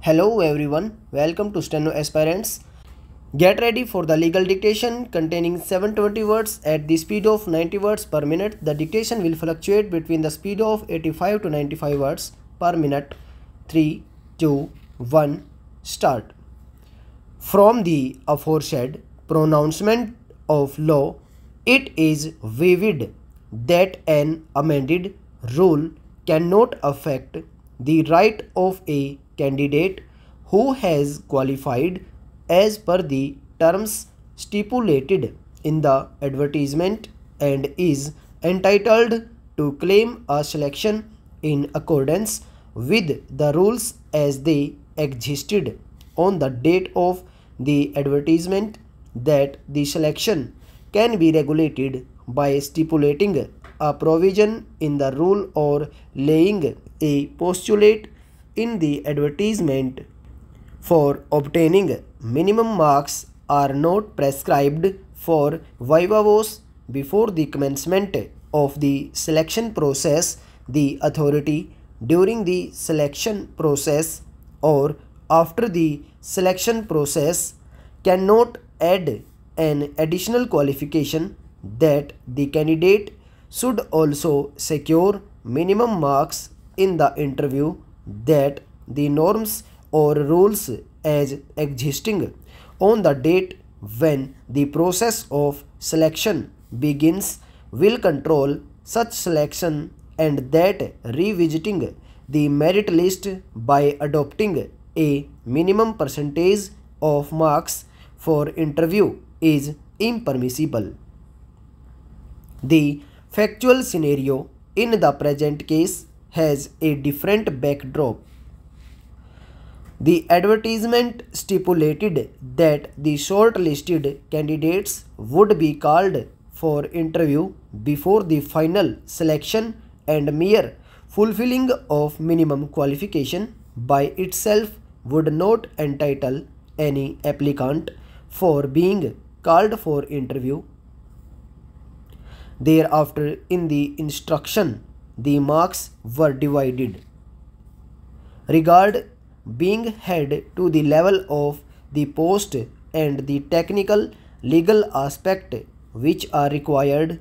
Hello everyone, welcome to Steno Aspirants. Get ready for the legal dictation containing 720 words at the speed of 90 words per minute. The dictation will fluctuate between the speed of 85 to 95 words per minute. 3, 2, 1, start. From the aforesaid pronouncement of law, it is vivid that an amended rule cannot affect the right of a candidate who has qualified as per the terms stipulated in the advertisement and is entitled to claim a selection in accordance with the rules as they existed on the date of the advertisement that the selection can be regulated by stipulating a provision in the rule or laying a postulate in the advertisement for obtaining minimum marks are not prescribed for viva voce before the commencement of the selection process the authority during the selection process or after the selection process cannot add an additional qualification that the candidate should also secure minimum marks in the interview that the norms or rules as existing on the date when the process of selection begins will control such selection and that revisiting the merit list by adopting a minimum percentage of marks for interview is impermissible. The factual scenario in the present case has a different backdrop. The advertisement stipulated that the shortlisted candidates would be called for interview before the final selection and mere fulfilling of minimum qualification by itself would not entitle any applicant for being called for interview. Thereafter, in the instruction the marks were divided. Regard being had to the level of the post and the technical legal aspect which are required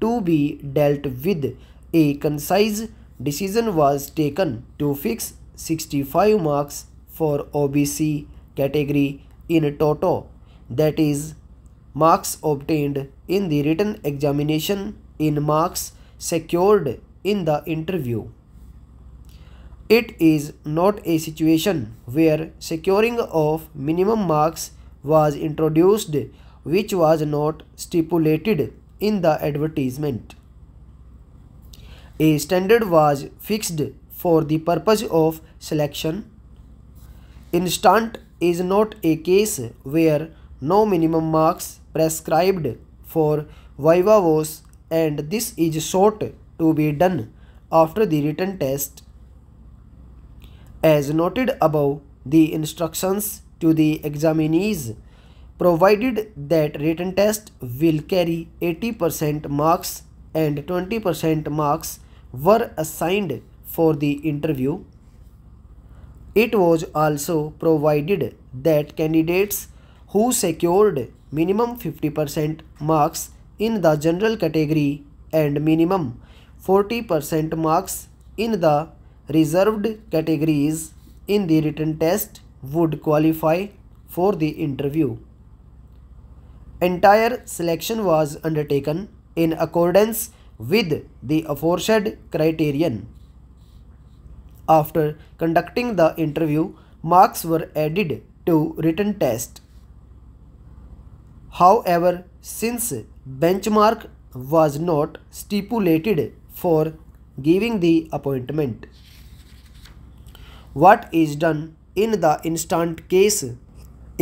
to be dealt with a concise decision was taken to fix 65 marks for OBC category in toto that is marks obtained in the written examination in marks secured in the interview. It is not a situation where securing of minimum marks was introduced which was not stipulated in the advertisement. A standard was fixed for the purpose of selection. Instant is not a case where no minimum marks prescribed for viva was and this is short to be done after the written test. As noted above, the instructions to the examinees provided that written test will carry 80% marks and 20% marks were assigned for the interview. It was also provided that candidates who secured minimum 50% marks in the general category and minimum 40% marks in the reserved categories in the written test would qualify for the interview. Entire selection was undertaken in accordance with the aforesaid criterion. After conducting the interview, marks were added to written test. However, since benchmark was not stipulated for giving the appointment. What is done in the instant case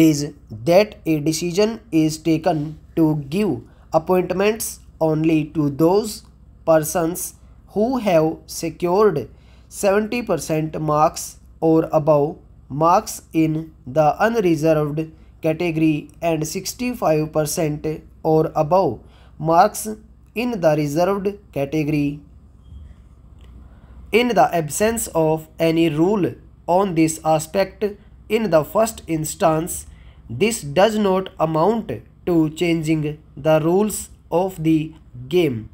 is that a decision is taken to give appointments only to those persons who have secured 70% marks or above marks in the unreserved category and 65% or above marks in the reserved category in the absence of any rule on this aspect in the first instance, this does not amount to changing the rules of the game.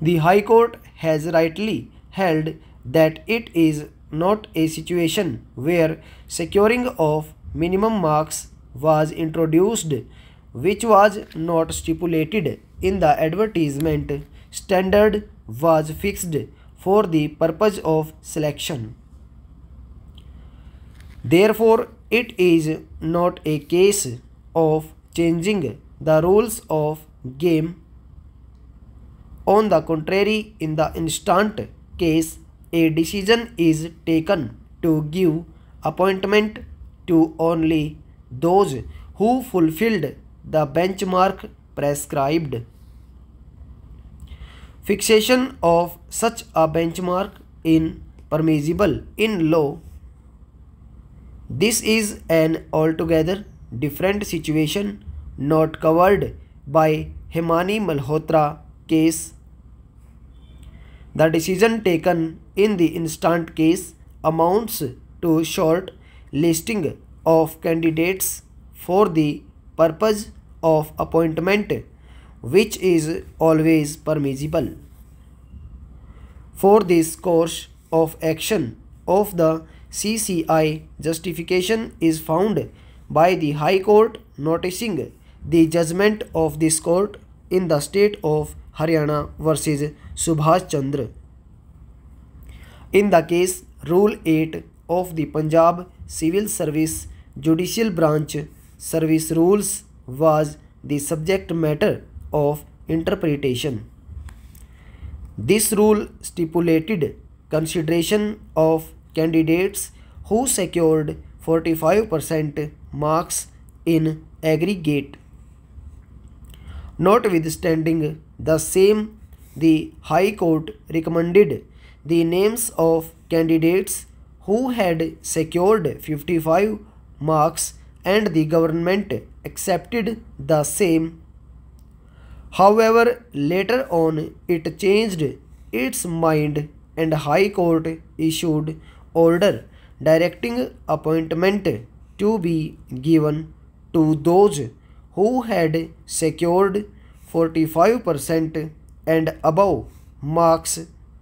The High Court has rightly held that it is not a situation where securing of minimum marks was introduced which was not stipulated in the advertisement standard was fixed for the purpose of selection. Therefore, it is not a case of changing the rules of game. On the contrary, in the instant case, a decision is taken to give appointment to only those who fulfilled the benchmark prescribed. Fixation of such a benchmark in permissible in law. This is an altogether different situation not covered by Himani Malhotra case. The decision taken in the instant case amounts to short listing of candidates for the purpose of appointment which is always permissible. For this course of action of the CCI, justification is found by the High Court noticing the judgment of this court in the state of Haryana versus Subhash Chandra. In the case Rule 8 of the Punjab Civil Service Judicial Branch Service Rules was the subject matter of interpretation. This rule stipulated consideration of candidates who secured 45% marks in aggregate. Notwithstanding the same, the High Court recommended the names of candidates who had secured 55 marks and the government accepted the same However, later on it changed its mind and High Court issued order directing appointment to be given to those who had secured 45% and above marks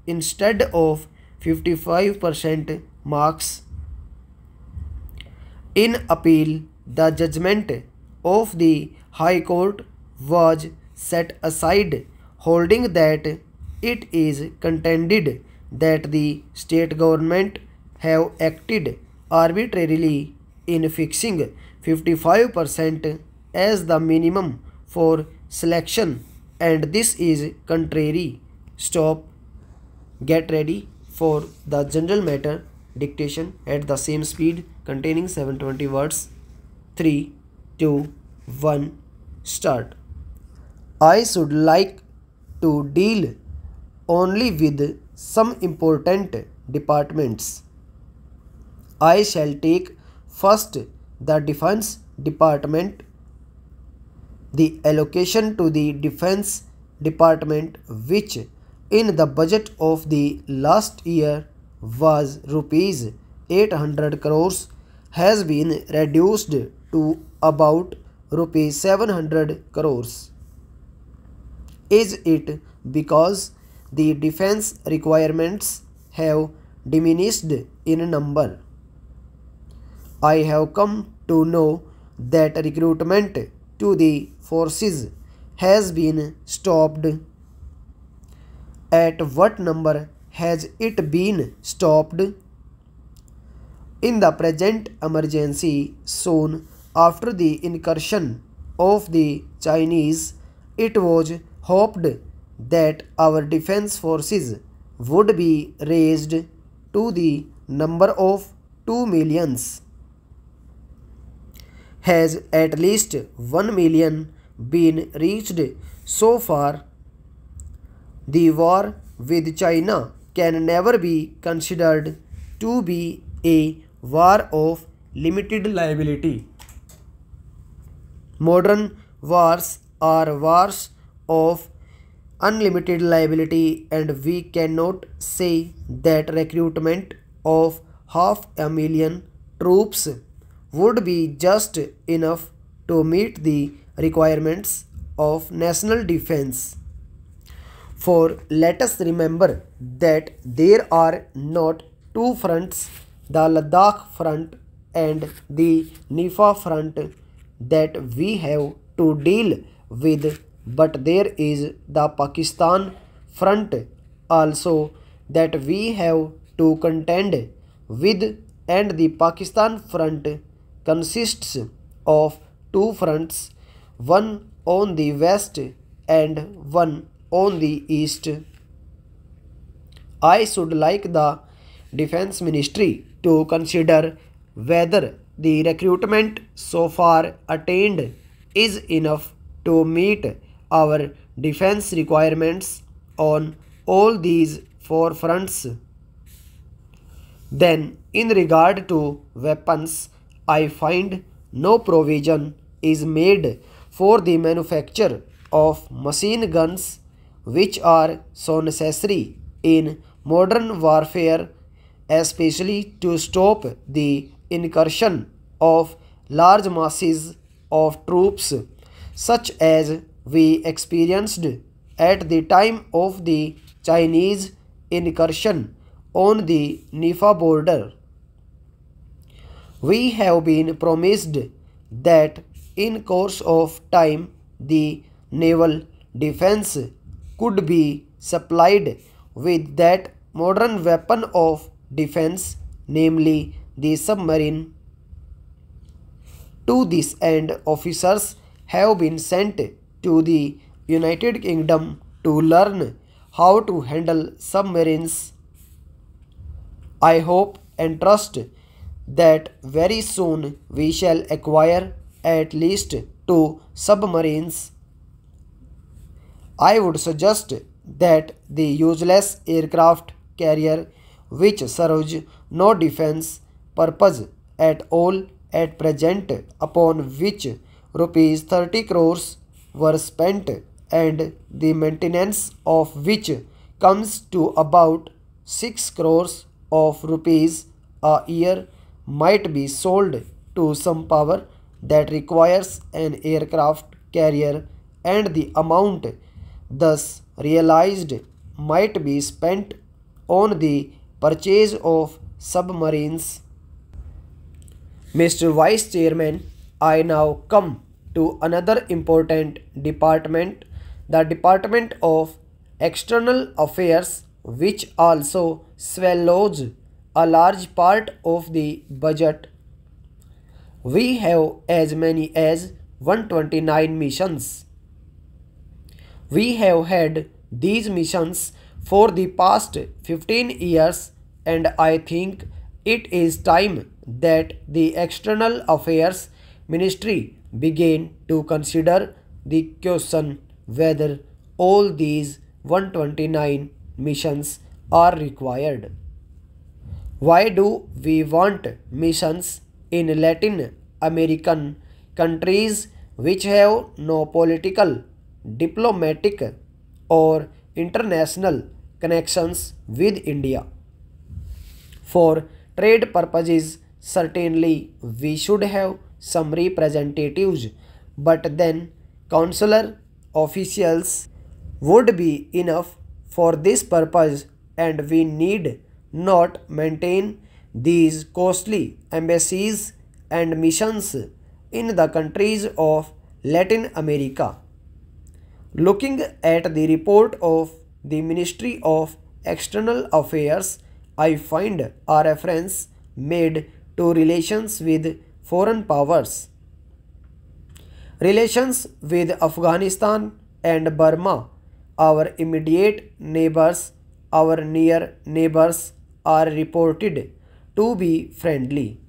instead of 55% marks. In appeal, the judgment of the High Court was set aside, holding that it is contended that the state government have acted arbitrarily in fixing 55% as the minimum for selection and this is contrary. Stop. Get ready for the general matter dictation at the same speed containing 720 words. 3, 2, 1, start. I should like to deal only with some important departments. I shall take first the defense department. The allocation to the defense department which in the budget of the last year was rupees 800 crores has been reduced to about rupees 700 crores is it because the defense requirements have diminished in number. I have come to know that recruitment to the forces has been stopped. At what number has it been stopped? In the present emergency soon after the incursion of the Chinese, it was hoped that our defense forces would be raised to the number of 2 millions. Has at least 1 million been reached so far? The war with China can never be considered to be a war of limited liability. Modern wars are wars of unlimited liability and we cannot say that recruitment of half a million troops would be just enough to meet the requirements of national defense. For let us remember that there are not two fronts, the Ladakh front and the Nifa front that we have to deal with but there is the Pakistan front also that we have to contend with and the Pakistan front consists of two fronts one on the west and one on the east I should like the defense ministry to consider whether the recruitment so far attained is enough to meet our defense requirements on all these four fronts. Then in regard to weapons, I find no provision is made for the manufacture of machine guns which are so necessary in modern warfare especially to stop the incursion of large masses of troops such as we experienced at the time of the Chinese incursion on the Nifa border. We have been promised that in course of time the naval defense could be supplied with that modern weapon of defense namely the submarine. To this end officers have been sent to the United Kingdom to learn how to handle submarines. I hope and trust that very soon we shall acquire at least two submarines. I would suggest that the useless aircraft carrier which serves no defense purpose at all at present upon which rupees 30 crores were spent and the maintenance of which comes to about 6 crores of rupees a year might be sold to some power that requires an aircraft carrier and the amount thus realized might be spent on the purchase of submarines. Mr. Vice Chairman, I now come to another important department, the Department of External Affairs, which also swallows a large part of the budget. We have as many as 129 missions. We have had these missions for the past 15 years and I think it is time that the External Affairs Ministry begin to consider the question whether all these 129 missions are required. Why do we want missions in Latin American countries which have no political, diplomatic or international connections with India? For trade purposes, certainly we should have some representatives, but then consular officials would be enough for this purpose and we need not maintain these costly embassies and missions in the countries of Latin America. Looking at the report of the Ministry of External Affairs, I find a reference made to relations with foreign powers. Relations with Afghanistan and Burma, our immediate neighbors, our near neighbors are reported to be friendly.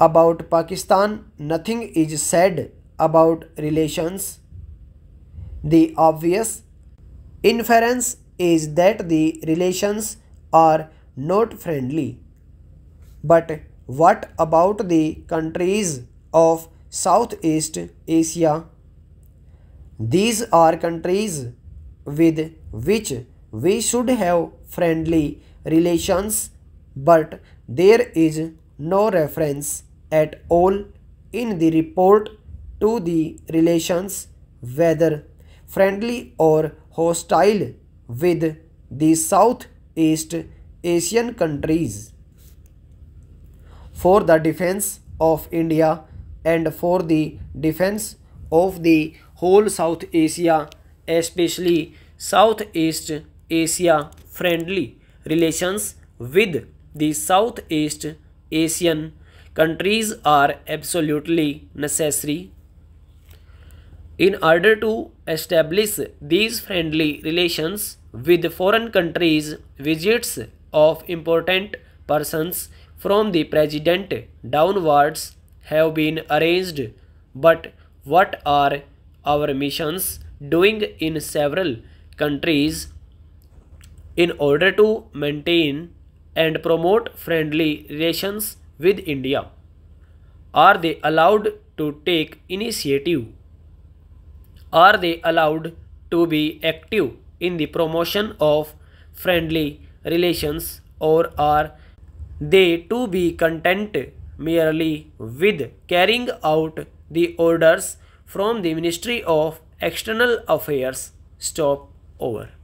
About Pakistan, nothing is said about relations. The obvious inference is that the relations are not friendly. But what about the countries of Southeast Asia? These are countries with which we should have friendly relations, but there is no reference at all in the report to the relations, whether friendly or hostile, with the Southeast Asian countries for the defense of India and for the defense of the whole South Asia, especially Southeast Asia friendly relations with the Southeast Asian countries are absolutely necessary. In order to establish these friendly relations with foreign countries, visits of important persons from the president downwards have been arranged, but what are our missions doing in several countries in order to maintain and promote friendly relations with India? Are they allowed to take initiative? Are they allowed to be active in the promotion of friendly relations or are they to be content merely with carrying out the orders from the Ministry of External Affairs. Stop over.